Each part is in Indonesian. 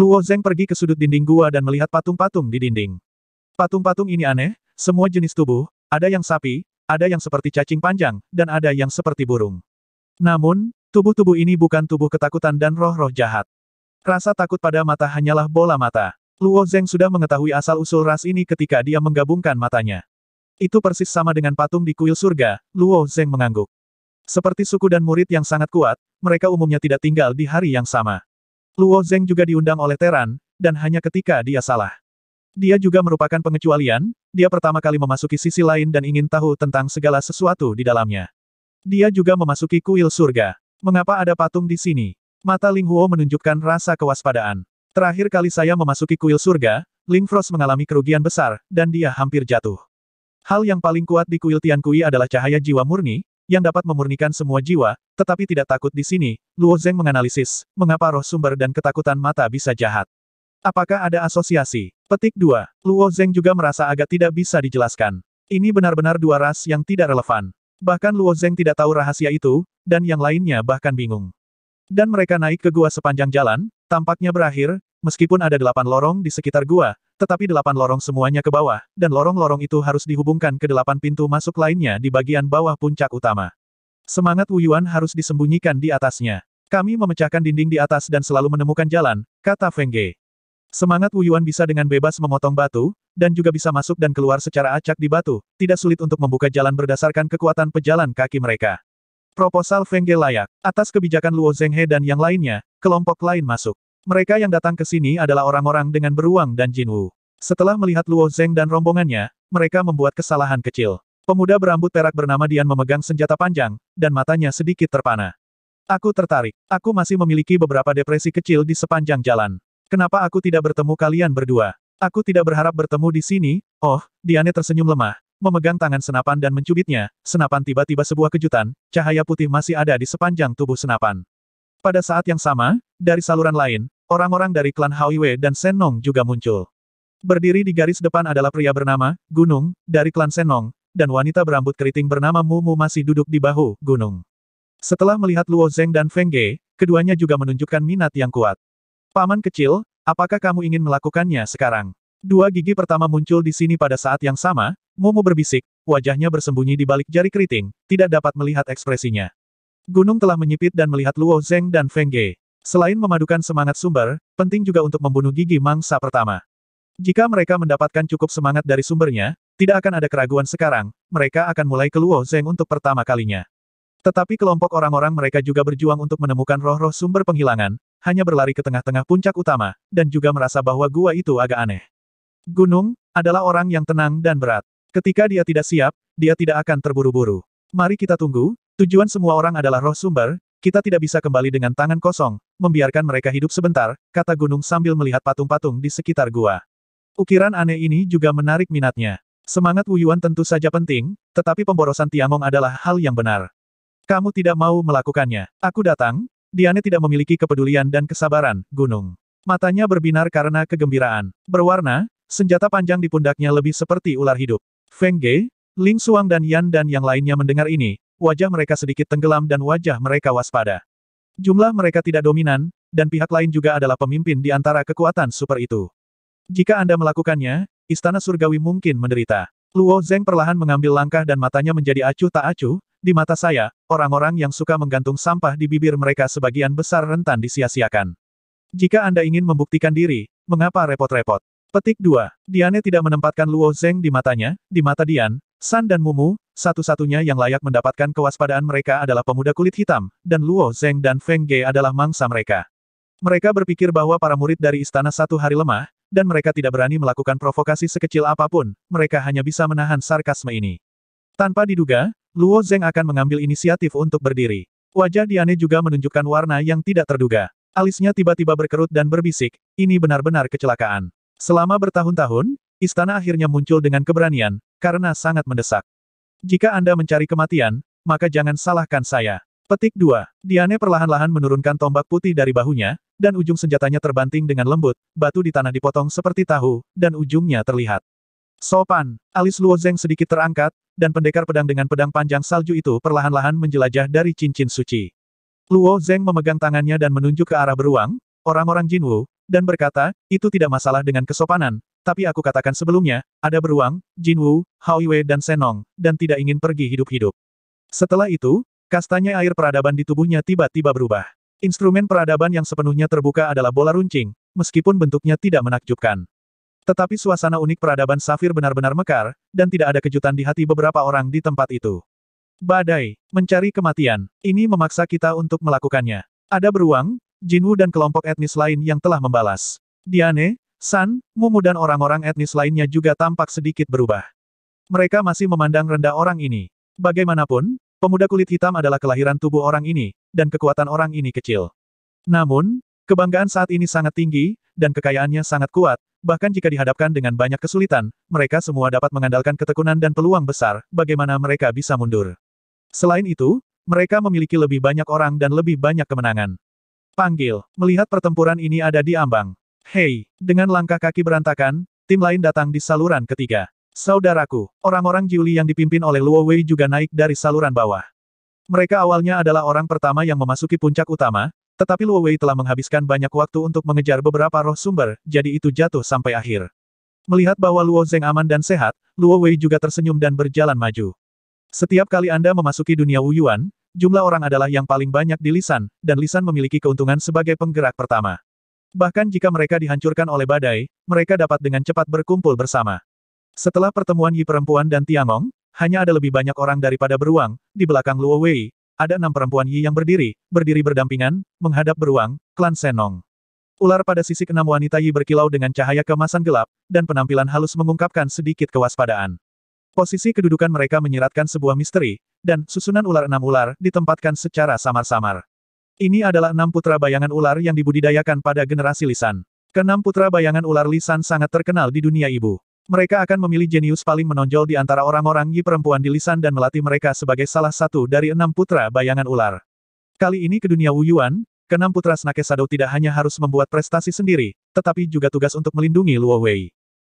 Luo Zeng pergi ke sudut dinding gua dan melihat patung-patung di dinding. Patung-patung ini aneh, semua jenis tubuh, ada yang sapi, ada yang seperti cacing panjang, dan ada yang seperti burung. Namun, tubuh-tubuh ini bukan tubuh ketakutan dan roh-roh jahat. Rasa takut pada mata hanyalah bola mata. Luo Zeng sudah mengetahui asal-usul ras ini ketika dia menggabungkan matanya. Itu persis sama dengan patung di kuil surga, Luo Zeng mengangguk. Seperti suku dan murid yang sangat kuat, mereka umumnya tidak tinggal di hari yang sama. Luo Zeng juga diundang oleh Teran, dan hanya ketika dia salah. Dia juga merupakan pengecualian, dia pertama kali memasuki sisi lain dan ingin tahu tentang segala sesuatu di dalamnya. Dia juga memasuki kuil surga. Mengapa ada patung di sini? Mata Ling Huo menunjukkan rasa kewaspadaan. Terakhir kali saya memasuki kuil surga, Ling Frost mengalami kerugian besar, dan dia hampir jatuh. Hal yang paling kuat di kuil Tian Kui adalah cahaya jiwa murni, yang dapat memurnikan semua jiwa, tetapi tidak takut di sini, Luo Zeng menganalisis, mengapa roh sumber dan ketakutan mata bisa jahat. Apakah ada asosiasi? Petik 2. Luo Zeng juga merasa agak tidak bisa dijelaskan. Ini benar-benar dua ras yang tidak relevan. Bahkan Luo Zeng tidak tahu rahasia itu, dan yang lainnya bahkan bingung. Dan mereka naik ke gua sepanjang jalan, tampaknya berakhir, meskipun ada delapan lorong di sekitar gua, tetapi delapan lorong semuanya ke bawah, dan lorong-lorong itu harus dihubungkan ke delapan pintu masuk lainnya di bagian bawah puncak utama. Semangat Wu Yuan harus disembunyikan di atasnya. Kami memecahkan dinding di atas dan selalu menemukan jalan, kata Feng Ge. Semangat Yuan bisa dengan bebas memotong batu, dan juga bisa masuk dan keluar secara acak di batu, tidak sulit untuk membuka jalan berdasarkan kekuatan pejalan kaki mereka. Proposal Feng Ge layak, atas kebijakan Luo Zhenghe dan yang lainnya, kelompok lain masuk. Mereka yang datang ke sini adalah orang-orang dengan beruang dan Jinwu. Setelah melihat Luo Zeng dan rombongannya, mereka membuat kesalahan kecil. Pemuda berambut perak bernama Dian memegang senjata panjang, dan matanya sedikit terpana. Aku tertarik. Aku masih memiliki beberapa depresi kecil di sepanjang jalan. Kenapa aku tidak bertemu kalian berdua? Aku tidak berharap bertemu di sini. Oh, Diane tersenyum lemah, memegang tangan senapan dan mencubitnya. Senapan tiba-tiba sebuah kejutan, cahaya putih masih ada di sepanjang tubuh senapan. Pada saat yang sama, dari saluran lain, Orang-orang dari klan Haoiwe dan Senong juga muncul. Berdiri di garis depan adalah pria bernama, Gunung, dari klan Senong, dan wanita berambut keriting bernama Mumu masih duduk di bahu, Gunung. Setelah melihat Luo Zeng dan Feng Ge, keduanya juga menunjukkan minat yang kuat. Paman kecil, apakah kamu ingin melakukannya sekarang? Dua gigi pertama muncul di sini pada saat yang sama, Momo berbisik, wajahnya bersembunyi di balik jari keriting, tidak dapat melihat ekspresinya. Gunung telah menyipit dan melihat Luo Zeng dan Feng Ge. Selain memadukan semangat sumber, penting juga untuk membunuh gigi mangsa pertama. Jika mereka mendapatkan cukup semangat dari sumbernya, tidak akan ada keraguan sekarang, mereka akan mulai ke Luo Zeng untuk pertama kalinya. Tetapi kelompok orang-orang mereka juga berjuang untuk menemukan roh-roh sumber penghilangan, hanya berlari ke tengah-tengah puncak utama, dan juga merasa bahwa gua itu agak aneh. Gunung, adalah orang yang tenang dan berat. Ketika dia tidak siap, dia tidak akan terburu-buru. Mari kita tunggu, tujuan semua orang adalah roh sumber, kita tidak bisa kembali dengan tangan kosong, membiarkan mereka hidup sebentar, kata Gunung sambil melihat patung-patung di sekitar gua. Ukiran aneh ini juga menarik minatnya. Semangat Wuyuan tentu saja penting, tetapi pemborosan Tiangong adalah hal yang benar. Kamu tidak mau melakukannya. Aku datang, Diane tidak memiliki kepedulian dan kesabaran, gunung. Matanya berbinar karena kegembiraan. Berwarna, senjata panjang di pundaknya lebih seperti ular hidup. Feng Ge, Ling Suang dan Yan dan yang lainnya mendengar ini, wajah mereka sedikit tenggelam dan wajah mereka waspada. Jumlah mereka tidak dominan, dan pihak lain juga adalah pemimpin di antara kekuatan super itu. Jika Anda melakukannya, istana surgawi mungkin menderita. Luo Zeng perlahan mengambil langkah dan matanya menjadi acuh tak acuh, di mata saya, orang-orang yang suka menggantung sampah di bibir mereka sebagian besar rentan disia-siakan. Jika Anda ingin membuktikan diri, mengapa repot-repot? Petik 2. Diane tidak menempatkan Luo Zeng di matanya, di mata Dian, San dan Mumu, satu-satunya yang layak mendapatkan kewaspadaan mereka adalah pemuda kulit hitam, dan Luo Zeng dan Feng Ge adalah mangsa mereka. Mereka berpikir bahwa para murid dari istana satu hari lemah, dan mereka tidak berani melakukan provokasi sekecil apapun, mereka hanya bisa menahan sarkasme ini. Tanpa diduga, Luo Zeng akan mengambil inisiatif untuk berdiri. Wajah Diane juga menunjukkan warna yang tidak terduga. Alisnya tiba-tiba berkerut dan berbisik, ini benar-benar kecelakaan. Selama bertahun-tahun, istana akhirnya muncul dengan keberanian, karena sangat mendesak. Jika Anda mencari kematian, maka jangan salahkan saya. Petik 2. Diane perlahan-lahan menurunkan tombak putih dari bahunya, dan ujung senjatanya terbanting dengan lembut, batu di tanah dipotong seperti tahu, dan ujungnya terlihat. Sopan, alis Luo Zeng sedikit terangkat, dan pendekar pedang dengan pedang panjang salju itu perlahan-lahan menjelajah dari cincin suci. Luo Zeng memegang tangannya dan menunjuk ke arah beruang, orang-orang Jinwu, dan berkata, itu tidak masalah dengan kesopanan, tapi aku katakan sebelumnya, ada Beruang, Jinwu, Yue dan Senong, dan tidak ingin pergi hidup-hidup. Setelah itu, kastanya air peradaban di tubuhnya tiba-tiba berubah. Instrumen peradaban yang sepenuhnya terbuka adalah bola runcing, meskipun bentuknya tidak menakjubkan. Tetapi suasana unik peradaban safir benar-benar mekar, dan tidak ada kejutan di hati beberapa orang di tempat itu. Badai, mencari kematian, ini memaksa kita untuk melakukannya. Ada beruang, Jinwu dan kelompok etnis lain yang telah membalas. Diane, San, Mumu dan orang-orang etnis lainnya juga tampak sedikit berubah. Mereka masih memandang rendah orang ini. Bagaimanapun, pemuda kulit hitam adalah kelahiran tubuh orang ini, dan kekuatan orang ini kecil. Namun, kebanggaan saat ini sangat tinggi, dan kekayaannya sangat kuat, bahkan jika dihadapkan dengan banyak kesulitan, mereka semua dapat mengandalkan ketekunan dan peluang besar, bagaimana mereka bisa mundur. Selain itu, mereka memiliki lebih banyak orang dan lebih banyak kemenangan. Panggil, melihat pertempuran ini ada di ambang. Hei, dengan langkah kaki berantakan, tim lain datang di saluran ketiga. Saudaraku, orang-orang Juli yang dipimpin oleh Luo Wei juga naik dari saluran bawah. Mereka awalnya adalah orang pertama yang memasuki puncak utama, tetapi Luo Wei telah menghabiskan banyak waktu untuk mengejar beberapa roh sumber, jadi itu jatuh sampai akhir. Melihat bahwa Luo Zeng aman dan sehat, Luo Wei juga tersenyum dan berjalan maju. Setiap kali Anda memasuki dunia Wuyuan, jumlah orang adalah yang paling banyak di Lisan, dan Lisan memiliki keuntungan sebagai penggerak pertama. Bahkan jika mereka dihancurkan oleh badai, mereka dapat dengan cepat berkumpul bersama. Setelah pertemuan Yi perempuan dan Tiangong, hanya ada lebih banyak orang daripada beruang, di belakang Luo Wei, ada enam perempuan Yi yang berdiri, berdiri berdampingan, menghadap beruang, klan Senong. Ular pada sisi keenam wanita Yi berkilau dengan cahaya kemasan gelap, dan penampilan halus mengungkapkan sedikit kewaspadaan. Posisi kedudukan mereka menyiratkan sebuah misteri, dan susunan ular enam ular ditempatkan secara samar-samar. Ini adalah enam putra bayangan ular yang dibudidayakan pada generasi lisan. Kenam putra bayangan ular lisan sangat terkenal di dunia ibu. Mereka akan memilih jenius paling menonjol di antara orang-orang Yi perempuan di lisan dan melatih mereka sebagai salah satu dari enam putra bayangan ular. Kali ini ke dunia Wuyuan, keenam putra Snake Shadow tidak hanya harus membuat prestasi sendiri, tetapi juga tugas untuk melindungi Luo Wei.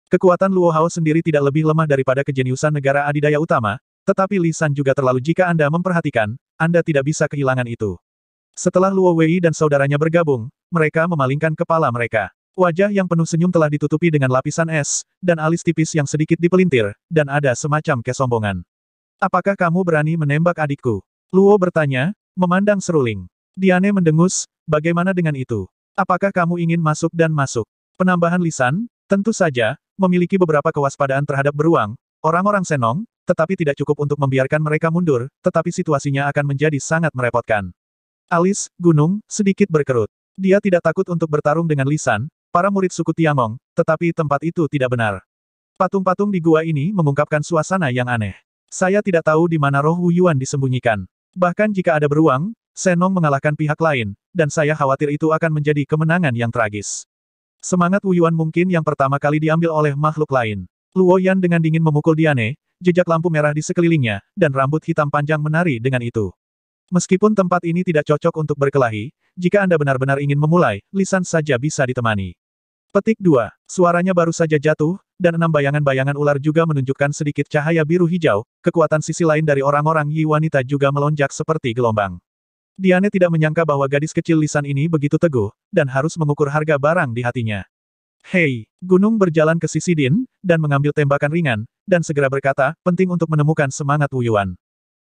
Kekuatan Luo Hao sendiri tidak lebih lemah daripada kejeniusan negara adidaya utama, tetapi lisan juga terlalu jika Anda memperhatikan, Anda tidak bisa kehilangan itu. Setelah Luo Wei dan saudaranya bergabung, mereka memalingkan kepala mereka. Wajah yang penuh senyum telah ditutupi dengan lapisan es, dan alis tipis yang sedikit dipelintir, dan ada semacam kesombongan. Apakah kamu berani menembak adikku? Luo bertanya, memandang seruling. Diane mendengus, bagaimana dengan itu? Apakah kamu ingin masuk dan masuk? Penambahan lisan, tentu saja, memiliki beberapa kewaspadaan terhadap beruang, orang-orang senong, tetapi tidak cukup untuk membiarkan mereka mundur, tetapi situasinya akan menjadi sangat merepotkan. Alis, gunung, sedikit berkerut. Dia tidak takut untuk bertarung dengan lisan, para murid suku Tiangong, tetapi tempat itu tidak benar. Patung-patung di gua ini mengungkapkan suasana yang aneh. Saya tidak tahu di mana roh Wuyuan disembunyikan. Bahkan jika ada beruang, Senong mengalahkan pihak lain, dan saya khawatir itu akan menjadi kemenangan yang tragis. Semangat Wuyuan mungkin yang pertama kali diambil oleh makhluk lain. Luo Yan dengan dingin memukul Diane, jejak lampu merah di sekelilingnya, dan rambut hitam panjang menari dengan itu. Meskipun tempat ini tidak cocok untuk berkelahi, jika Anda benar-benar ingin memulai, lisan saja bisa ditemani. Petik 2. Suaranya baru saja jatuh, dan enam bayangan-bayangan ular juga menunjukkan sedikit cahaya biru-hijau, kekuatan sisi lain dari orang-orang Yi wanita juga melonjak seperti gelombang. Diane tidak menyangka bahwa gadis kecil lisan ini begitu teguh, dan harus mengukur harga barang di hatinya. Hei, gunung berjalan ke sisi Din, dan mengambil tembakan ringan, dan segera berkata, penting untuk menemukan semangat Wuyuan.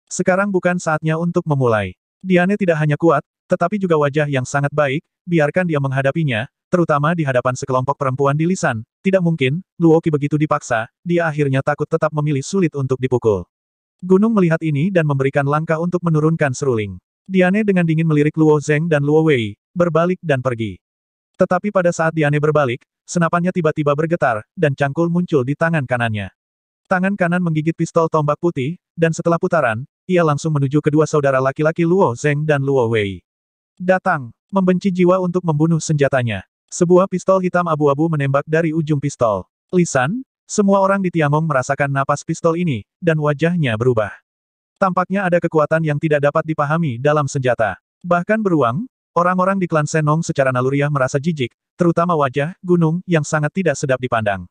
Sekarang bukan saatnya untuk memulai. Diane tidak hanya kuat, tetapi juga wajah yang sangat baik, biarkan dia menghadapinya, terutama di hadapan sekelompok perempuan di lisan. Tidak mungkin, Luoki begitu dipaksa, dia akhirnya takut tetap memilih sulit untuk dipukul. Gunung melihat ini dan memberikan langkah untuk menurunkan seruling. Diane dengan dingin melirik Luo Zeng dan Luo Wei, berbalik dan pergi. Tetapi pada saat Diane berbalik, senapannya tiba-tiba bergetar, dan cangkul muncul di tangan kanannya. Tangan kanan menggigit pistol tombak putih, dan setelah putaran, ia langsung menuju kedua saudara laki-laki Luo Zeng dan Luo Wei. Datang, membenci jiwa untuk membunuh senjatanya. Sebuah pistol hitam abu-abu menembak dari ujung pistol. Lisan, semua orang di Tiangong merasakan napas pistol ini, dan wajahnya berubah. Tampaknya ada kekuatan yang tidak dapat dipahami dalam senjata. Bahkan beruang, orang-orang di klan Senong secara naluriah merasa jijik, terutama wajah, gunung, yang sangat tidak sedap dipandang.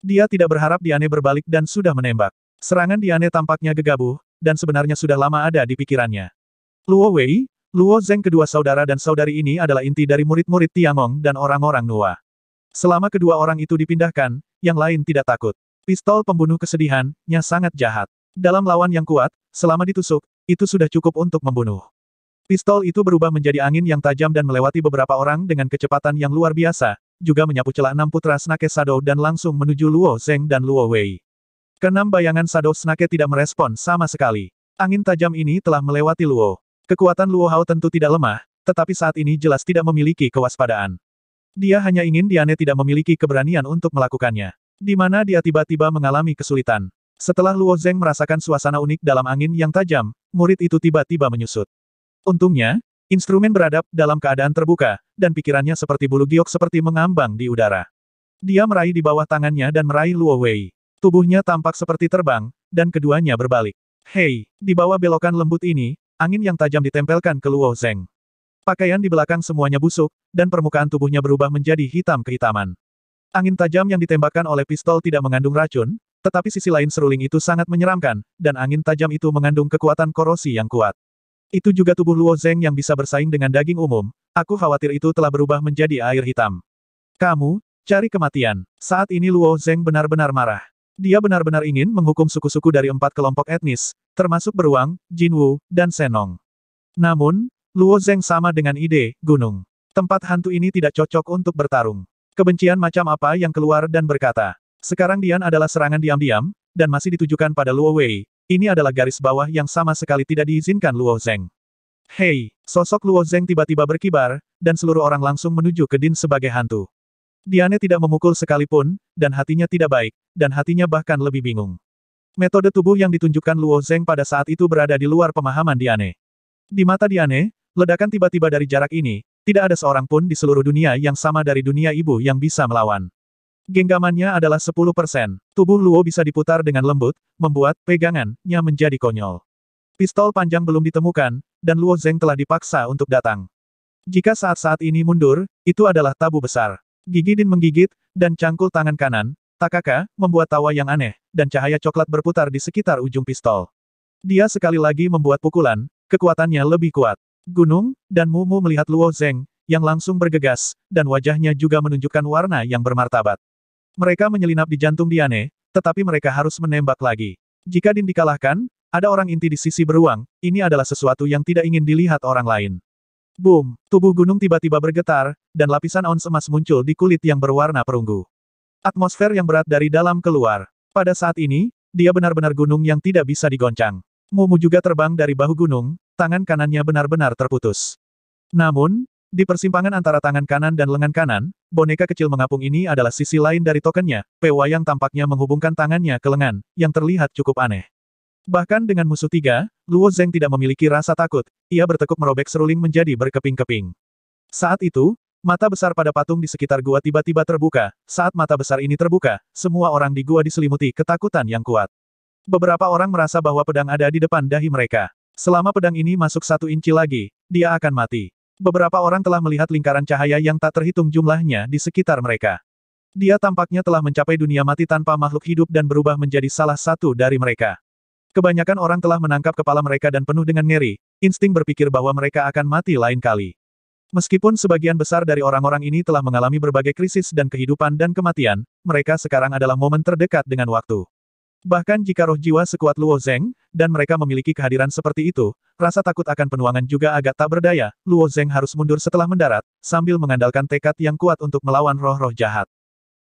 Dia tidak berharap Diane berbalik dan sudah menembak. Serangan Diane tampaknya gegabah, dan sebenarnya sudah lama ada di pikirannya. Luo Wei, Luo Zeng kedua saudara dan saudari ini adalah inti dari murid-murid Tiangong dan orang-orang Nua. Selama kedua orang itu dipindahkan, yang lain tidak takut. Pistol pembunuh kesedihannya sangat jahat. Dalam lawan yang kuat, selama ditusuk, itu sudah cukup untuk membunuh. Pistol itu berubah menjadi angin yang tajam dan melewati beberapa orang dengan kecepatan yang luar biasa, juga menyapu celah enam putra Snake Shadow dan langsung menuju Luo Zeng dan Luo Wei. Kenam bayangan Sado Snake tidak merespon sama sekali. Angin tajam ini telah melewati Luo. Kekuatan Luo Hao tentu tidak lemah, tetapi saat ini jelas tidak memiliki kewaspadaan. Dia hanya ingin Diane tidak memiliki keberanian untuk melakukannya. Di mana dia tiba-tiba mengalami kesulitan. Setelah Luo Zeng merasakan suasana unik dalam angin yang tajam, murid itu tiba-tiba menyusut. Untungnya, instrumen beradab dalam keadaan terbuka, dan pikirannya seperti bulu giok seperti mengambang di udara. Dia meraih di bawah tangannya dan meraih Luo Wei. Tubuhnya tampak seperti terbang, dan keduanya berbalik. Hei, di bawah belokan lembut ini, angin yang tajam ditempelkan ke Luo Zeng. Pakaian di belakang semuanya busuk, dan permukaan tubuhnya berubah menjadi hitam kehitaman. Angin tajam yang ditembakkan oleh pistol tidak mengandung racun, tetapi sisi lain seruling itu sangat menyeramkan, dan angin tajam itu mengandung kekuatan korosi yang kuat. Itu juga tubuh Luo Zeng yang bisa bersaing dengan daging umum, aku khawatir itu telah berubah menjadi air hitam. Kamu, cari kematian. Saat ini Luo Zeng benar-benar marah. Dia benar-benar ingin menghukum suku-suku dari empat kelompok etnis, termasuk Beruang, Jinwu, dan Senong. Namun, Luo Zeng sama dengan ide, gunung. Tempat hantu ini tidak cocok untuk bertarung. Kebencian macam apa yang keluar dan berkata, sekarang Dian adalah serangan diam-diam, dan masih ditujukan pada Luo Wei, ini adalah garis bawah yang sama sekali tidak diizinkan Luo Zeng. Hei, sosok Luo Zeng tiba-tiba berkibar, dan seluruh orang langsung menuju ke Din sebagai hantu. Diane tidak memukul sekalipun, dan hatinya tidak baik, dan hatinya bahkan lebih bingung. Metode tubuh yang ditunjukkan Luo Zeng pada saat itu berada di luar pemahaman Diane. Di mata Diane, ledakan tiba-tiba dari jarak ini, tidak ada seorang pun di seluruh dunia yang sama dari dunia ibu yang bisa melawan. Genggamannya adalah 10%. Tubuh Luo bisa diputar dengan lembut, membuat pegangannya menjadi konyol. Pistol panjang belum ditemukan, dan Luo Zeng telah dipaksa untuk datang. Jika saat-saat ini mundur, itu adalah tabu besar. Gigi Din menggigit, dan cangkul tangan kanan, Takaka, membuat tawa yang aneh, dan cahaya coklat berputar di sekitar ujung pistol. Dia sekali lagi membuat pukulan, kekuatannya lebih kuat. Gunung, dan Mumu melihat Luo Zeng, yang langsung bergegas, dan wajahnya juga menunjukkan warna yang bermartabat. Mereka menyelinap di jantung Diane, tetapi mereka harus menembak lagi. Jika Din dikalahkan, ada orang inti di sisi beruang, ini adalah sesuatu yang tidak ingin dilihat orang lain. Boom! Tubuh gunung tiba-tiba bergetar, dan lapisan ons emas muncul di kulit yang berwarna perunggu. Atmosfer yang berat dari dalam keluar. Pada saat ini, dia benar-benar gunung yang tidak bisa digoncang. Mumu juga terbang dari bahu gunung, tangan kanannya benar-benar terputus. Namun, di persimpangan antara tangan kanan dan lengan kanan, boneka kecil mengapung ini adalah sisi lain dari tokennya, Pewayang tampaknya menghubungkan tangannya ke lengan, yang terlihat cukup aneh. Bahkan dengan musuh tiga, Luo Zeng tidak memiliki rasa takut, ia bertekuk merobek seruling menjadi berkeping-keping. Saat itu, mata besar pada patung di sekitar gua tiba-tiba terbuka, saat mata besar ini terbuka, semua orang di gua diselimuti ketakutan yang kuat. Beberapa orang merasa bahwa pedang ada di depan dahi mereka. Selama pedang ini masuk satu inci lagi, dia akan mati. Beberapa orang telah melihat lingkaran cahaya yang tak terhitung jumlahnya di sekitar mereka. Dia tampaknya telah mencapai dunia mati tanpa makhluk hidup dan berubah menjadi salah satu dari mereka. Kebanyakan orang telah menangkap kepala mereka dan penuh dengan ngeri, insting berpikir bahwa mereka akan mati lain kali. Meskipun sebagian besar dari orang-orang ini telah mengalami berbagai krisis dan kehidupan dan kematian, mereka sekarang adalah momen terdekat dengan waktu. Bahkan jika roh jiwa sekuat Luo Zeng, dan mereka memiliki kehadiran seperti itu, rasa takut akan penuangan juga agak tak berdaya, Luo Zeng harus mundur setelah mendarat, sambil mengandalkan tekad yang kuat untuk melawan roh-roh jahat.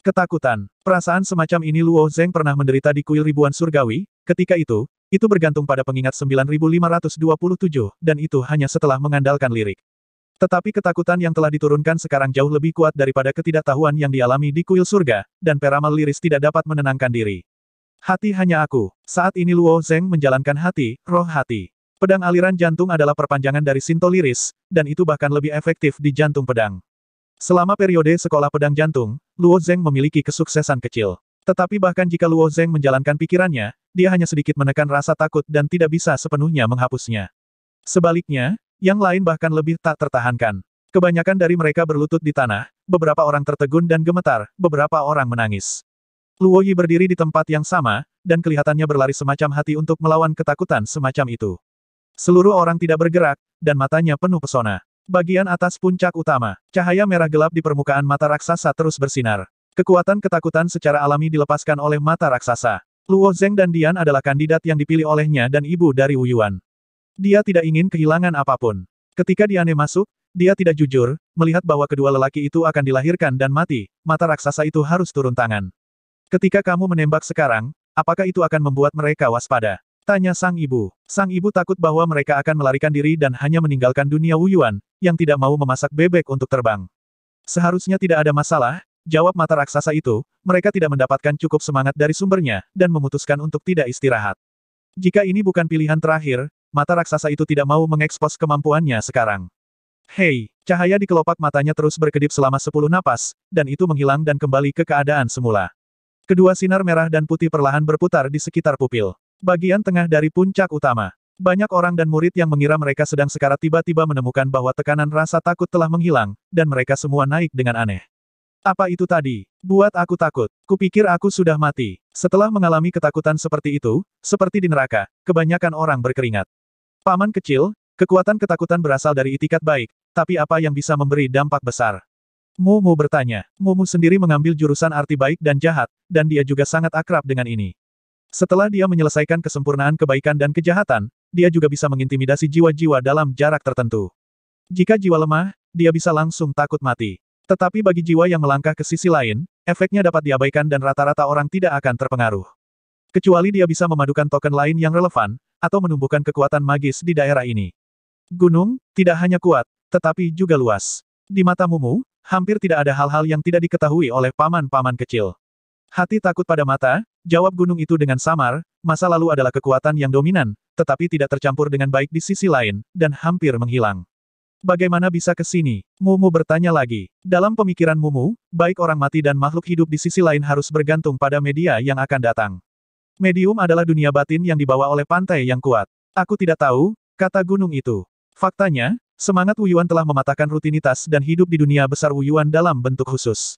Ketakutan. Perasaan semacam ini Luo Zeng pernah menderita di kuil ribuan surgawi, Ketika itu, itu bergantung pada pengingat 9527, dan itu hanya setelah mengandalkan lirik. Tetapi ketakutan yang telah diturunkan sekarang jauh lebih kuat daripada ketidaktahuan yang dialami di kuil surga, dan peramal liris tidak dapat menenangkan diri. Hati hanya aku. Saat ini Luo Zeng menjalankan hati, roh hati. Pedang aliran jantung adalah perpanjangan dari Sinto liris, dan itu bahkan lebih efektif di jantung pedang. Selama periode sekolah pedang jantung, Luo Zeng memiliki kesuksesan kecil. Tetapi bahkan jika Luo Zeng menjalankan pikirannya, dia hanya sedikit menekan rasa takut dan tidak bisa sepenuhnya menghapusnya. Sebaliknya, yang lain bahkan lebih tak tertahankan. Kebanyakan dari mereka berlutut di tanah, beberapa orang tertegun dan gemetar, beberapa orang menangis. Luo Yi berdiri di tempat yang sama, dan kelihatannya berlari semacam hati untuk melawan ketakutan semacam itu. Seluruh orang tidak bergerak, dan matanya penuh pesona. Bagian atas puncak utama, cahaya merah gelap di permukaan mata raksasa terus bersinar. Kekuatan ketakutan secara alami dilepaskan oleh mata raksasa. Luo Zeng dan Dian adalah kandidat yang dipilih olehnya dan ibu dari Wu Yuan. Dia tidak ingin kehilangan apapun. Ketika Diane masuk, dia tidak jujur, melihat bahwa kedua lelaki itu akan dilahirkan dan mati, mata raksasa itu harus turun tangan. Ketika kamu menembak sekarang, apakah itu akan membuat mereka waspada? Tanya sang ibu. Sang ibu takut bahwa mereka akan melarikan diri dan hanya meninggalkan dunia Wu Yuan, yang tidak mau memasak bebek untuk terbang. Seharusnya tidak ada masalah, Jawab mata raksasa itu, mereka tidak mendapatkan cukup semangat dari sumbernya, dan memutuskan untuk tidak istirahat. Jika ini bukan pilihan terakhir, mata raksasa itu tidak mau mengekspos kemampuannya sekarang. Hei, cahaya di kelopak matanya terus berkedip selama sepuluh napas, dan itu menghilang dan kembali ke keadaan semula. Kedua sinar merah dan putih perlahan berputar di sekitar pupil. Bagian tengah dari puncak utama. Banyak orang dan murid yang mengira mereka sedang sekarat tiba-tiba menemukan bahwa tekanan rasa takut telah menghilang, dan mereka semua naik dengan aneh. Apa itu tadi? Buat aku takut. Kupikir aku sudah mati. Setelah mengalami ketakutan seperti itu, seperti di neraka, kebanyakan orang berkeringat. Paman kecil, kekuatan ketakutan berasal dari itikat baik, tapi apa yang bisa memberi dampak besar? Mumu bertanya. Mumu sendiri mengambil jurusan arti baik dan jahat, dan dia juga sangat akrab dengan ini. Setelah dia menyelesaikan kesempurnaan kebaikan dan kejahatan, dia juga bisa mengintimidasi jiwa-jiwa dalam jarak tertentu. Jika jiwa lemah, dia bisa langsung takut mati. Tetapi bagi jiwa yang melangkah ke sisi lain, efeknya dapat diabaikan dan rata-rata orang tidak akan terpengaruh. Kecuali dia bisa memadukan token lain yang relevan, atau menumbuhkan kekuatan magis di daerah ini. Gunung, tidak hanya kuat, tetapi juga luas. Di mata Mumu, hampir tidak ada hal-hal yang tidak diketahui oleh paman-paman kecil. Hati takut pada mata, jawab gunung itu dengan samar, masa lalu adalah kekuatan yang dominan, tetapi tidak tercampur dengan baik di sisi lain, dan hampir menghilang. Bagaimana bisa ke sini? Mumu bertanya lagi. Dalam pemikiran Mumu, baik orang mati dan makhluk hidup di sisi lain harus bergantung pada media yang akan datang. Medium adalah dunia batin yang dibawa oleh pantai yang kuat. Aku tidak tahu, kata gunung itu. Faktanya, semangat Wuyuan telah mematahkan rutinitas dan hidup di dunia besar Wuyuan dalam bentuk khusus.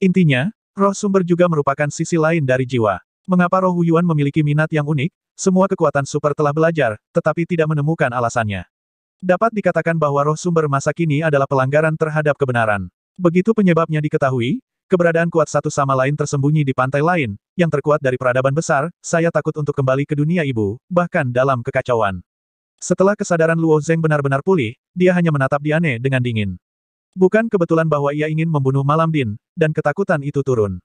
Intinya, roh sumber juga merupakan sisi lain dari jiwa. Mengapa roh Wuyuan memiliki minat yang unik? Semua kekuatan super telah belajar, tetapi tidak menemukan alasannya. Dapat dikatakan bahwa roh sumber masa kini adalah pelanggaran terhadap kebenaran. Begitu penyebabnya diketahui, keberadaan kuat satu sama lain tersembunyi di pantai lain, yang terkuat dari peradaban besar, saya takut untuk kembali ke dunia ibu, bahkan dalam kekacauan. Setelah kesadaran Luo Zeng benar-benar pulih, dia hanya menatap Diane dengan dingin. Bukan kebetulan bahwa ia ingin membunuh Malam Din, dan ketakutan itu turun.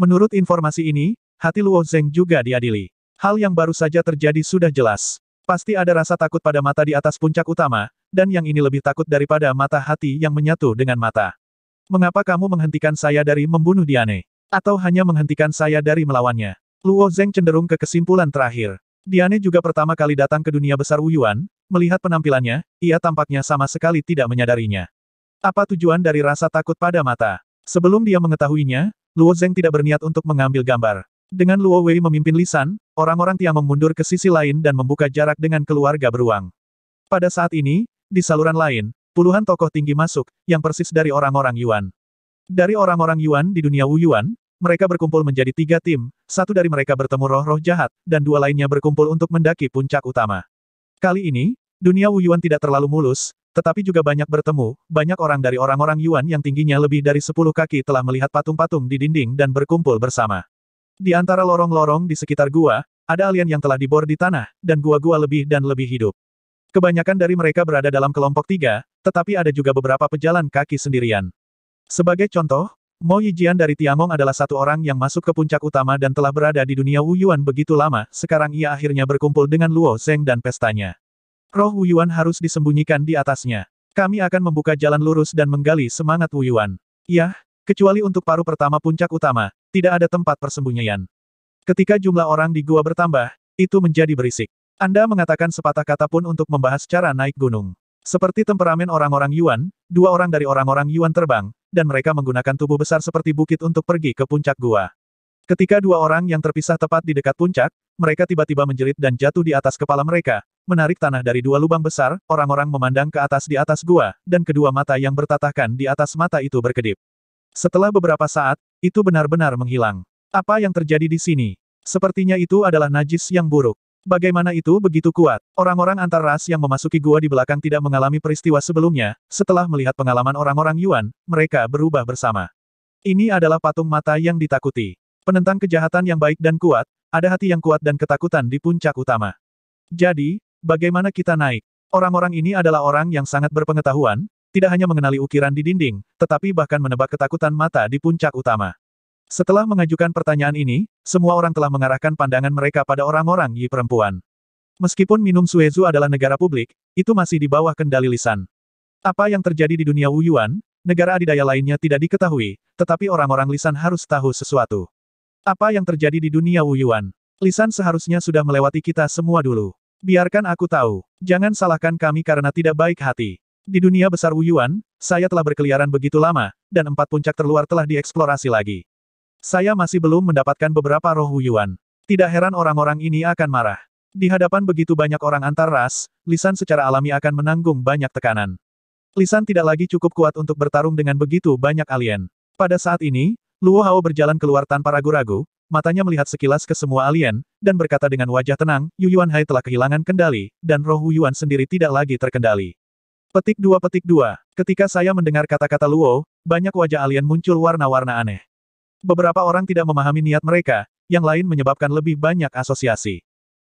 Menurut informasi ini, hati Luo Zeng juga diadili. Hal yang baru saja terjadi sudah jelas. Pasti ada rasa takut pada mata di atas puncak utama, dan yang ini lebih takut daripada mata hati yang menyatu dengan mata. Mengapa kamu menghentikan saya dari membunuh Diane? Atau hanya menghentikan saya dari melawannya? Luo Zeng cenderung ke kesimpulan terakhir. Diane juga pertama kali datang ke dunia besar Wuyuan, melihat penampilannya, ia tampaknya sama sekali tidak menyadarinya. Apa tujuan dari rasa takut pada mata? Sebelum dia mengetahuinya, Luo Zeng tidak berniat untuk mengambil gambar. Dengan Luo Wei memimpin Lisan, orang-orang Tiang memundur ke sisi lain dan membuka jarak dengan keluarga beruang. Pada saat ini, di saluran lain, puluhan tokoh tinggi masuk, yang persis dari orang-orang Yuan. Dari orang-orang Yuan di dunia Wu Yuan, mereka berkumpul menjadi tiga tim, satu dari mereka bertemu roh-roh jahat, dan dua lainnya berkumpul untuk mendaki puncak utama. Kali ini, dunia Wu Yuan tidak terlalu mulus, tetapi juga banyak bertemu, banyak orang dari orang-orang Yuan yang tingginya lebih dari sepuluh kaki telah melihat patung-patung di dinding dan berkumpul bersama. Di antara lorong-lorong di sekitar gua, ada alien yang telah dibor di tanah, dan gua-gua lebih dan lebih hidup. Kebanyakan dari mereka berada dalam kelompok tiga, tetapi ada juga beberapa pejalan kaki sendirian. Sebagai contoh, Mo Yijian dari Tiamong adalah satu orang yang masuk ke puncak utama dan telah berada di dunia Wuyuan begitu lama, sekarang ia akhirnya berkumpul dengan Luo Zeng dan pestanya. Roh Wuyuan harus disembunyikan di atasnya. Kami akan membuka jalan lurus dan menggali semangat Wuyuan. Yah, Kecuali untuk paru pertama puncak utama, tidak ada tempat persembunyian. Ketika jumlah orang di gua bertambah, itu menjadi berisik. Anda mengatakan sepatah kata pun untuk membahas cara naik gunung. Seperti temperamen orang-orang Yuan, dua orang dari orang-orang Yuan terbang, dan mereka menggunakan tubuh besar seperti bukit untuk pergi ke puncak gua. Ketika dua orang yang terpisah tepat di dekat puncak, mereka tiba-tiba menjerit dan jatuh di atas kepala mereka, menarik tanah dari dua lubang besar, orang-orang memandang ke atas di atas gua, dan kedua mata yang bertatahkan di atas mata itu berkedip. Setelah beberapa saat, itu benar-benar menghilang. Apa yang terjadi di sini? Sepertinya itu adalah najis yang buruk. Bagaimana itu begitu kuat? Orang-orang antar ras yang memasuki gua di belakang tidak mengalami peristiwa sebelumnya, setelah melihat pengalaman orang-orang Yuan, mereka berubah bersama. Ini adalah patung mata yang ditakuti. Penentang kejahatan yang baik dan kuat, ada hati yang kuat dan ketakutan di puncak utama. Jadi, bagaimana kita naik? Orang-orang ini adalah orang yang sangat berpengetahuan, tidak hanya mengenali ukiran di dinding, tetapi bahkan menebak ketakutan mata di puncak utama. Setelah mengajukan pertanyaan ini, semua orang telah mengarahkan pandangan mereka pada orang-orang Yi perempuan. Meskipun Minum Suezu adalah negara publik, itu masih di bawah kendali lisan. Apa yang terjadi di dunia Wuyuan, negara adidaya lainnya tidak diketahui, tetapi orang-orang lisan harus tahu sesuatu. Apa yang terjadi di dunia Wuyuan? Lisan seharusnya sudah melewati kita semua dulu. Biarkan aku tahu. Jangan salahkan kami karena tidak baik hati. Di dunia besar Wuyuan, saya telah berkeliaran begitu lama, dan empat puncak terluar telah dieksplorasi lagi. Saya masih belum mendapatkan beberapa roh Wuyuan. Tidak heran orang-orang ini akan marah. Di hadapan begitu banyak orang antar ras, Lisan secara alami akan menanggung banyak tekanan. Lisan tidak lagi cukup kuat untuk bertarung dengan begitu banyak alien. Pada saat ini, Luo Hao berjalan keluar tanpa ragu-ragu, matanya melihat sekilas ke semua alien, dan berkata dengan wajah tenang, Yu Yuan Hai telah kehilangan kendali, dan roh Wu Yuan sendiri tidak lagi terkendali. Petik dua petik dua. Ketika saya mendengar kata-kata Luo, banyak wajah alien muncul warna-warna aneh. Beberapa orang tidak memahami niat mereka, yang lain menyebabkan lebih banyak asosiasi.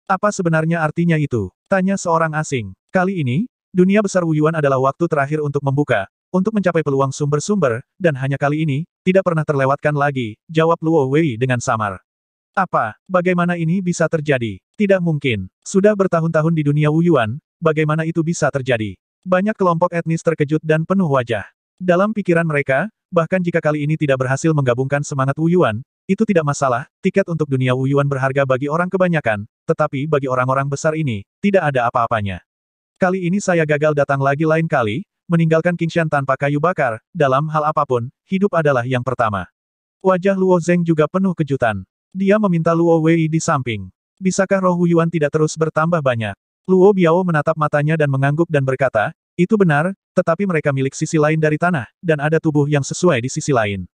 Apa sebenarnya artinya itu? Tanya seorang asing. Kali ini, dunia besar Wuyuan adalah waktu terakhir untuk membuka, untuk mencapai peluang sumber-sumber, dan hanya kali ini, tidak pernah terlewatkan lagi, jawab Luo Wei dengan samar. Apa, bagaimana ini bisa terjadi? Tidak mungkin. Sudah bertahun-tahun di dunia Wuyuan, bagaimana itu bisa terjadi? Banyak kelompok etnis terkejut dan penuh wajah. Dalam pikiran mereka, bahkan jika kali ini tidak berhasil menggabungkan semangat Wuyuan, itu tidak masalah, tiket untuk dunia Wuyuan berharga bagi orang kebanyakan, tetapi bagi orang-orang besar ini, tidak ada apa-apanya. Kali ini saya gagal datang lagi lain kali, meninggalkan Shan tanpa kayu bakar, dalam hal apapun, hidup adalah yang pertama. Wajah Luo Zeng juga penuh kejutan. Dia meminta Luo Wei di samping. Bisakah roh Wuyuan tidak terus bertambah banyak? Luo Biao menatap matanya dan mengangguk dan berkata, itu benar, tetapi mereka milik sisi lain dari tanah, dan ada tubuh yang sesuai di sisi lain.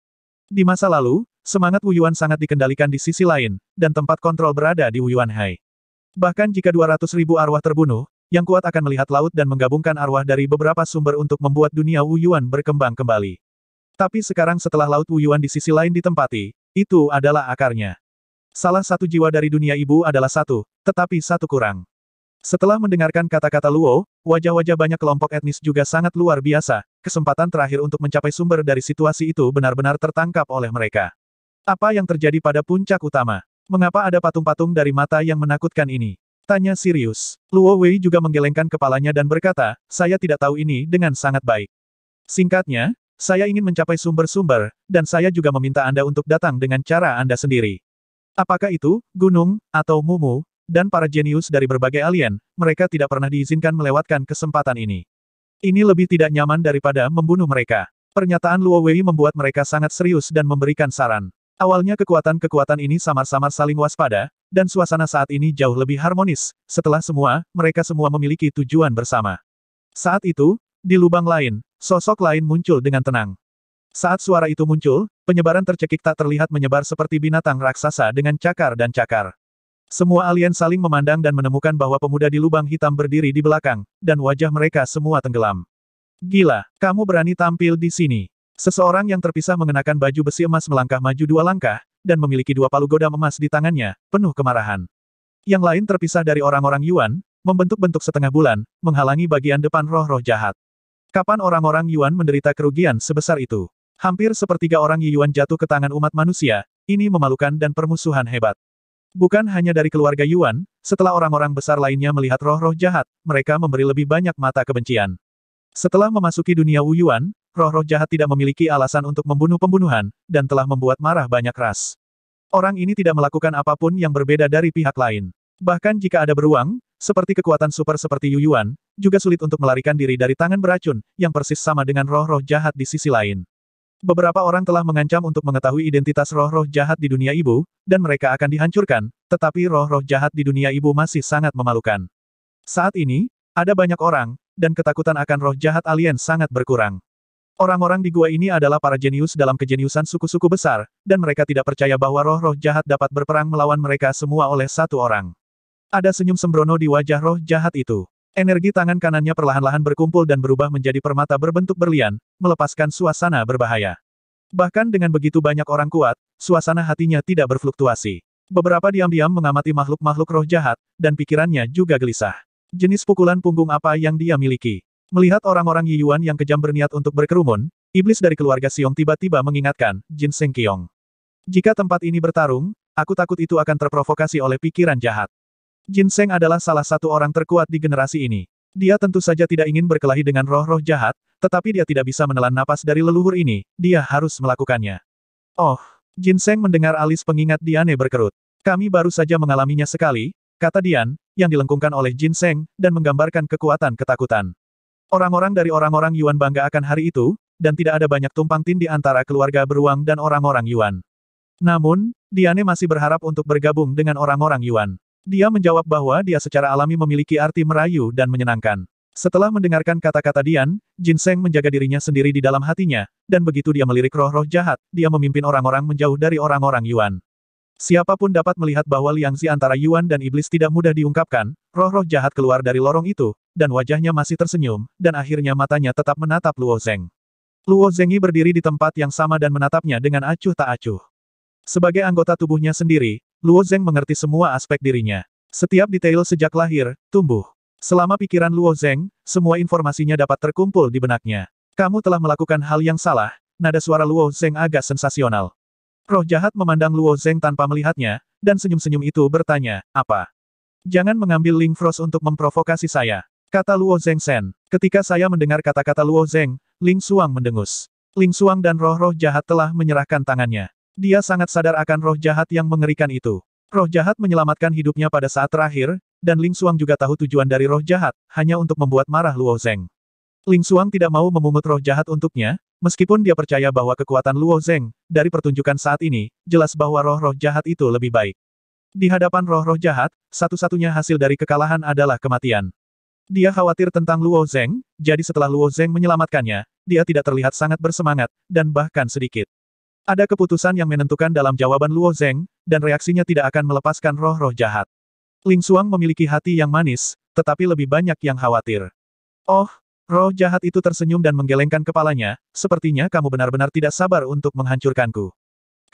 Di masa lalu, semangat Wuyuan sangat dikendalikan di sisi lain, dan tempat kontrol berada di Wuyuan Hai. Bahkan jika 200 ribu arwah terbunuh, yang kuat akan melihat laut dan menggabungkan arwah dari beberapa sumber untuk membuat dunia Wuyuan berkembang kembali. Tapi sekarang setelah laut Wuyuan di sisi lain ditempati, itu adalah akarnya. Salah satu jiwa dari dunia ibu adalah satu, tetapi satu kurang. Setelah mendengarkan kata-kata Luo, wajah-wajah banyak kelompok etnis juga sangat luar biasa, kesempatan terakhir untuk mencapai sumber dari situasi itu benar-benar tertangkap oleh mereka. Apa yang terjadi pada puncak utama? Mengapa ada patung-patung dari mata yang menakutkan ini? Tanya Sirius. Luo Wei juga menggelengkan kepalanya dan berkata, saya tidak tahu ini dengan sangat baik. Singkatnya, saya ingin mencapai sumber-sumber, dan saya juga meminta Anda untuk datang dengan cara Anda sendiri. Apakah itu, gunung, atau mumu, dan para jenius dari berbagai alien, mereka tidak pernah diizinkan melewatkan kesempatan ini. Ini lebih tidak nyaman daripada membunuh mereka. Pernyataan Luo Wei membuat mereka sangat serius dan memberikan saran. Awalnya kekuatan-kekuatan ini samar-samar saling waspada, dan suasana saat ini jauh lebih harmonis. Setelah semua, mereka semua memiliki tujuan bersama. Saat itu, di lubang lain, sosok lain muncul dengan tenang. Saat suara itu muncul, penyebaran tercekik tak terlihat menyebar seperti binatang raksasa dengan cakar dan cakar. Semua alien saling memandang dan menemukan bahwa pemuda di lubang hitam berdiri di belakang, dan wajah mereka semua tenggelam. Gila, kamu berani tampil di sini. Seseorang yang terpisah mengenakan baju besi emas melangkah maju dua langkah, dan memiliki dua palu goda emas di tangannya, penuh kemarahan. Yang lain terpisah dari orang-orang Yuan, membentuk-bentuk setengah bulan, menghalangi bagian depan roh-roh jahat. Kapan orang-orang Yuan menderita kerugian sebesar itu? Hampir sepertiga orang Yuan jatuh ke tangan umat manusia, ini memalukan dan permusuhan hebat. Bukan hanya dari keluarga Yuan, setelah orang-orang besar lainnya melihat roh-roh jahat, mereka memberi lebih banyak mata kebencian. Setelah memasuki dunia Wu Yuan, roh-roh jahat tidak memiliki alasan untuk membunuh pembunuhan, dan telah membuat marah banyak ras. Orang ini tidak melakukan apapun yang berbeda dari pihak lain. Bahkan jika ada beruang, seperti kekuatan super seperti Yu Yuan, juga sulit untuk melarikan diri dari tangan beracun, yang persis sama dengan roh-roh jahat di sisi lain. Beberapa orang telah mengancam untuk mengetahui identitas roh-roh jahat di dunia ibu, dan mereka akan dihancurkan, tetapi roh-roh jahat di dunia ibu masih sangat memalukan. Saat ini, ada banyak orang, dan ketakutan akan roh jahat alien sangat berkurang. Orang-orang di gua ini adalah para jenius dalam kejeniusan suku-suku besar, dan mereka tidak percaya bahwa roh-roh jahat dapat berperang melawan mereka semua oleh satu orang. Ada senyum sembrono di wajah roh jahat itu. Energi tangan kanannya perlahan-lahan berkumpul dan berubah menjadi permata berbentuk berlian, melepaskan suasana berbahaya. Bahkan dengan begitu banyak orang kuat, suasana hatinya tidak berfluktuasi. Beberapa diam-diam mengamati makhluk-makhluk roh jahat, dan pikirannya juga gelisah. Jenis pukulan punggung apa yang dia miliki? Melihat orang-orang Yuan yang kejam berniat untuk berkerumun, iblis dari keluarga Siong tiba-tiba mengingatkan, Jin Seng Kiong. Jika tempat ini bertarung, aku takut itu akan terprovokasi oleh pikiran jahat. Jin Seng adalah salah satu orang terkuat di generasi ini. Dia tentu saja tidak ingin berkelahi dengan roh-roh jahat, tetapi dia tidak bisa menelan napas dari leluhur ini, dia harus melakukannya. Oh, Jin Seng mendengar alis pengingat Diane berkerut. Kami baru saja mengalaminya sekali, kata Dian, yang dilengkungkan oleh Jin Seng, dan menggambarkan kekuatan ketakutan. Orang-orang dari orang-orang Yuan bangga akan hari itu, dan tidak ada banyak tumpang tindih antara keluarga beruang dan orang-orang Yuan. Namun, Diane masih berharap untuk bergabung dengan orang-orang Yuan. Dia menjawab bahwa dia secara alami memiliki arti merayu dan menyenangkan. Setelah mendengarkan kata-kata Dian, Jin Seng menjaga dirinya sendiri di dalam hatinya, dan begitu dia melirik roh-roh jahat, dia memimpin orang-orang menjauh dari orang-orang Yuan. Siapapun dapat melihat bahwa Liang liangsi antara Yuan dan iblis tidak mudah diungkapkan, roh-roh jahat keluar dari lorong itu, dan wajahnya masih tersenyum, dan akhirnya matanya tetap menatap Luo Zeng. Luo Zengi berdiri di tempat yang sama dan menatapnya dengan acuh tak acuh. Sebagai anggota tubuhnya sendiri, Luo Zeng mengerti semua aspek dirinya. Setiap detail sejak lahir, tumbuh. Selama pikiran Luo Zeng, semua informasinya dapat terkumpul di benaknya. Kamu telah melakukan hal yang salah, nada suara Luo Zeng agak sensasional. Roh jahat memandang Luo Zeng tanpa melihatnya, dan senyum-senyum itu bertanya, apa? Jangan mengambil Ling Frost untuk memprovokasi saya. Kata Luo Zeng Sen. Ketika saya mendengar kata-kata Luo Zeng, Ling Suang mendengus. Ling Suang dan roh-roh jahat telah menyerahkan tangannya. Dia sangat sadar akan roh jahat yang mengerikan itu. Roh jahat menyelamatkan hidupnya pada saat terakhir, dan Ling Suang juga tahu tujuan dari roh jahat, hanya untuk membuat marah Luo Zeng. Ling Suang tidak mau memungut roh jahat untuknya, meskipun dia percaya bahwa kekuatan Luo Zeng, dari pertunjukan saat ini, jelas bahwa roh-roh jahat itu lebih baik. Di hadapan roh-roh jahat, satu-satunya hasil dari kekalahan adalah kematian. Dia khawatir tentang Luo Zeng, jadi setelah Luo Zeng menyelamatkannya, dia tidak terlihat sangat bersemangat, dan bahkan sedikit ada keputusan yang menentukan dalam jawaban Luo Zeng, dan reaksinya tidak akan melepaskan roh-roh jahat. Ling Suang memiliki hati yang manis, tetapi lebih banyak yang khawatir. Oh, roh jahat itu tersenyum dan menggelengkan kepalanya, sepertinya kamu benar-benar tidak sabar untuk menghancurkanku.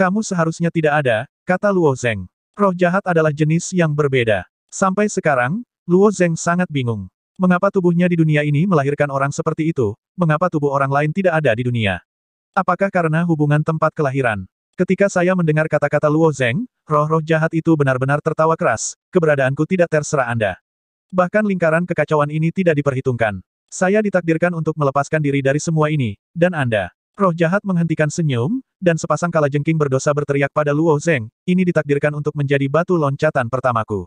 Kamu seharusnya tidak ada, kata Luo Zeng. Roh jahat adalah jenis yang berbeda. Sampai sekarang, Luo Zeng sangat bingung. Mengapa tubuhnya di dunia ini melahirkan orang seperti itu, mengapa tubuh orang lain tidak ada di dunia? Apakah karena hubungan tempat kelahiran? Ketika saya mendengar kata-kata Luo Zeng, roh-roh jahat itu benar-benar tertawa keras, keberadaanku tidak terserah Anda. Bahkan lingkaran kekacauan ini tidak diperhitungkan. Saya ditakdirkan untuk melepaskan diri dari semua ini, dan Anda. Roh jahat menghentikan senyum, dan sepasang kalajengking berdosa berteriak pada Luo Zeng, ini ditakdirkan untuk menjadi batu loncatan pertamaku.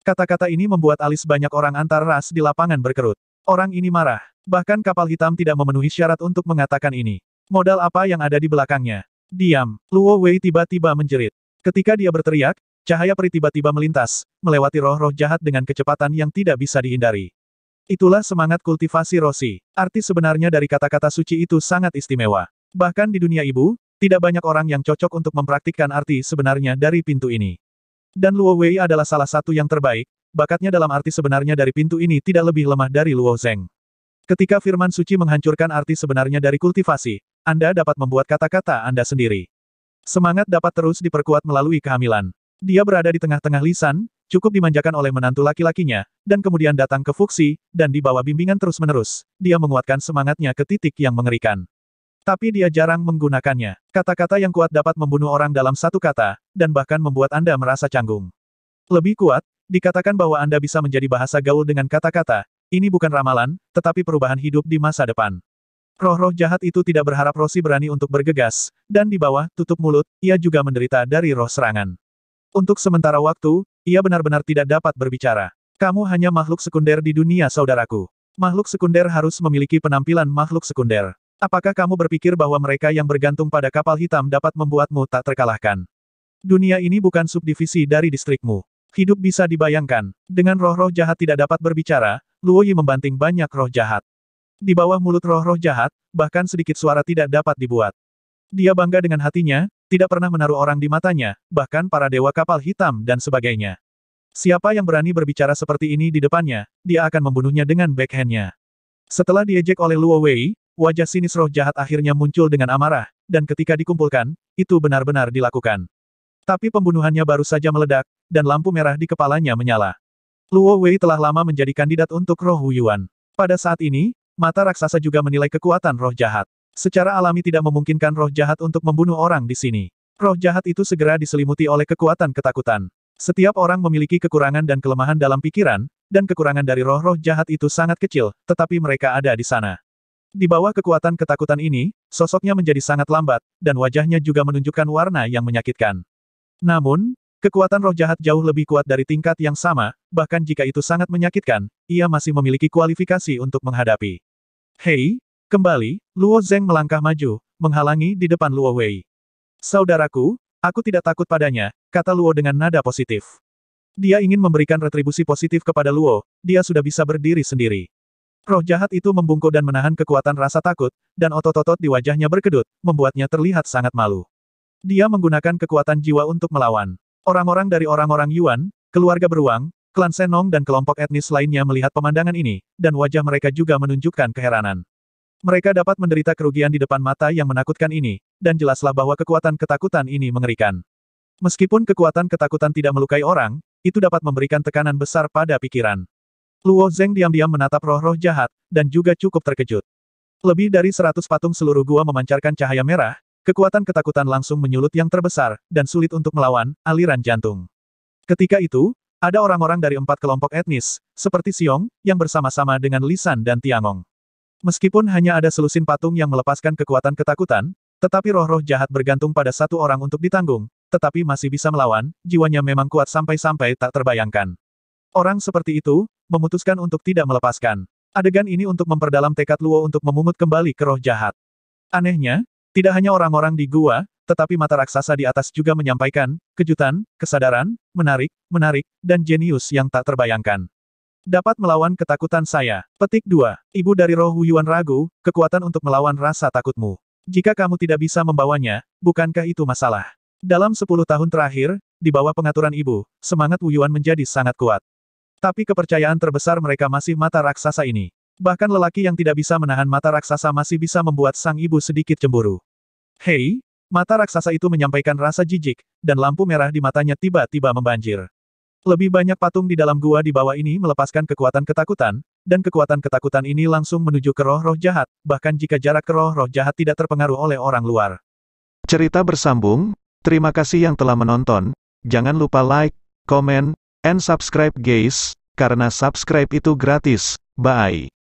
Kata-kata ini membuat alis banyak orang antar ras di lapangan berkerut. Orang ini marah, bahkan kapal hitam tidak memenuhi syarat untuk mengatakan ini. Modal apa yang ada di belakangnya? Diam, Luo Wei tiba-tiba menjerit. Ketika dia berteriak, cahaya peri tiba-tiba melintas, melewati roh-roh jahat dengan kecepatan yang tidak bisa dihindari. Itulah semangat kultivasi Rossi. Arti sebenarnya dari kata-kata suci itu sangat istimewa. Bahkan di dunia ibu, tidak banyak orang yang cocok untuk mempraktikkan arti sebenarnya dari pintu ini. Dan Luo Wei adalah salah satu yang terbaik, bakatnya dalam arti sebenarnya dari pintu ini tidak lebih lemah dari Luo Zeng. Ketika firman suci menghancurkan arti sebenarnya dari kultivasi, Anda dapat membuat kata-kata Anda sendiri. Semangat dapat terus diperkuat melalui kehamilan. Dia berada di tengah-tengah lisan, cukup dimanjakan oleh menantu laki-lakinya, dan kemudian datang ke fuksi, dan di bawah bimbingan terus-menerus, dia menguatkan semangatnya ke titik yang mengerikan. Tapi dia jarang menggunakannya. Kata-kata yang kuat dapat membunuh orang dalam satu kata, dan bahkan membuat Anda merasa canggung. Lebih kuat, dikatakan bahwa Anda bisa menjadi bahasa gaul dengan kata-kata, ini bukan ramalan, tetapi perubahan hidup di masa depan. Roh-roh jahat itu tidak berharap Rosi berani untuk bergegas, dan di bawah tutup mulut, ia juga menderita dari roh serangan. Untuk sementara waktu, ia benar-benar tidak dapat berbicara. Kamu hanya makhluk sekunder di dunia saudaraku. Makhluk sekunder harus memiliki penampilan makhluk sekunder. Apakah kamu berpikir bahwa mereka yang bergantung pada kapal hitam dapat membuatmu tak terkalahkan? Dunia ini bukan subdivisi dari distrikmu. Hidup bisa dibayangkan. Dengan roh-roh jahat tidak dapat berbicara, Luo Yi membanting banyak roh jahat. Di bawah mulut roh-roh jahat, bahkan sedikit suara tidak dapat dibuat. Dia bangga dengan hatinya, tidak pernah menaruh orang di matanya, bahkan para dewa kapal hitam dan sebagainya. Siapa yang berani berbicara seperti ini di depannya, dia akan membunuhnya dengan backhandnya. Setelah diejek oleh Luo Wei, wajah sinis roh jahat akhirnya muncul dengan amarah, dan ketika dikumpulkan, itu benar-benar dilakukan. Tapi pembunuhannya baru saja meledak, dan lampu merah di kepalanya menyala. Luo Wei telah lama menjadi kandidat untuk roh Hu Yuan. Pada saat ini, mata raksasa juga menilai kekuatan roh jahat. Secara alami tidak memungkinkan roh jahat untuk membunuh orang di sini. Roh jahat itu segera diselimuti oleh kekuatan ketakutan. Setiap orang memiliki kekurangan dan kelemahan dalam pikiran, dan kekurangan dari roh-roh jahat itu sangat kecil, tetapi mereka ada di sana. Di bawah kekuatan ketakutan ini, sosoknya menjadi sangat lambat, dan wajahnya juga menunjukkan warna yang menyakitkan. Namun, kekuatan roh jahat jauh lebih kuat dari tingkat yang sama, bahkan jika itu sangat menyakitkan, ia masih memiliki kualifikasi untuk menghadapi. Hei, kembali, Luo Zeng melangkah maju, menghalangi di depan Luo Wei. Saudaraku, aku tidak takut padanya, kata Luo dengan nada positif. Dia ingin memberikan retribusi positif kepada Luo, dia sudah bisa berdiri sendiri. Roh jahat itu membungkuk dan menahan kekuatan rasa takut, dan otot-otot di wajahnya berkedut, membuatnya terlihat sangat malu. Dia menggunakan kekuatan jiwa untuk melawan. Orang-orang dari orang-orang Yuan, keluarga beruang, klan Senong dan kelompok etnis lainnya melihat pemandangan ini, dan wajah mereka juga menunjukkan keheranan. Mereka dapat menderita kerugian di depan mata yang menakutkan ini, dan jelaslah bahwa kekuatan ketakutan ini mengerikan. Meskipun kekuatan ketakutan tidak melukai orang, itu dapat memberikan tekanan besar pada pikiran. Luo Zeng diam-diam menatap roh-roh jahat, dan juga cukup terkejut. Lebih dari seratus patung seluruh gua memancarkan cahaya merah, Kekuatan ketakutan langsung menyulut yang terbesar, dan sulit untuk melawan, aliran jantung. Ketika itu, ada orang-orang dari empat kelompok etnis, seperti Siong, yang bersama-sama dengan Lisan dan Tiangong. Meskipun hanya ada selusin patung yang melepaskan kekuatan ketakutan, tetapi roh-roh jahat bergantung pada satu orang untuk ditanggung, tetapi masih bisa melawan, jiwanya memang kuat sampai-sampai tak terbayangkan. Orang seperti itu, memutuskan untuk tidak melepaskan. Adegan ini untuk memperdalam tekad Luo untuk memungut kembali ke roh jahat. Anehnya, tidak hanya orang-orang di gua, tetapi mata raksasa di atas juga menyampaikan, kejutan, kesadaran, menarik, menarik, dan jenius yang tak terbayangkan. Dapat melawan ketakutan saya. Petik 2. Ibu dari roh Huyuan ragu, kekuatan untuk melawan rasa takutmu. Jika kamu tidak bisa membawanya, bukankah itu masalah? Dalam sepuluh tahun terakhir, di bawah pengaturan ibu, semangat Huyuan menjadi sangat kuat. Tapi kepercayaan terbesar mereka masih mata raksasa ini. Bahkan lelaki yang tidak bisa menahan mata raksasa masih bisa membuat sang ibu sedikit cemburu. Hei, mata raksasa itu menyampaikan rasa jijik, dan lampu merah di matanya tiba-tiba membanjir. Lebih banyak patung di dalam gua di bawah ini melepaskan kekuatan ketakutan, dan kekuatan ketakutan ini langsung menuju ke roh-roh jahat, bahkan jika jarak ke roh-roh jahat tidak terpengaruh oleh orang luar. Cerita bersambung, terima kasih yang telah menonton, jangan lupa like, comment, and subscribe guys, karena subscribe itu gratis, bye.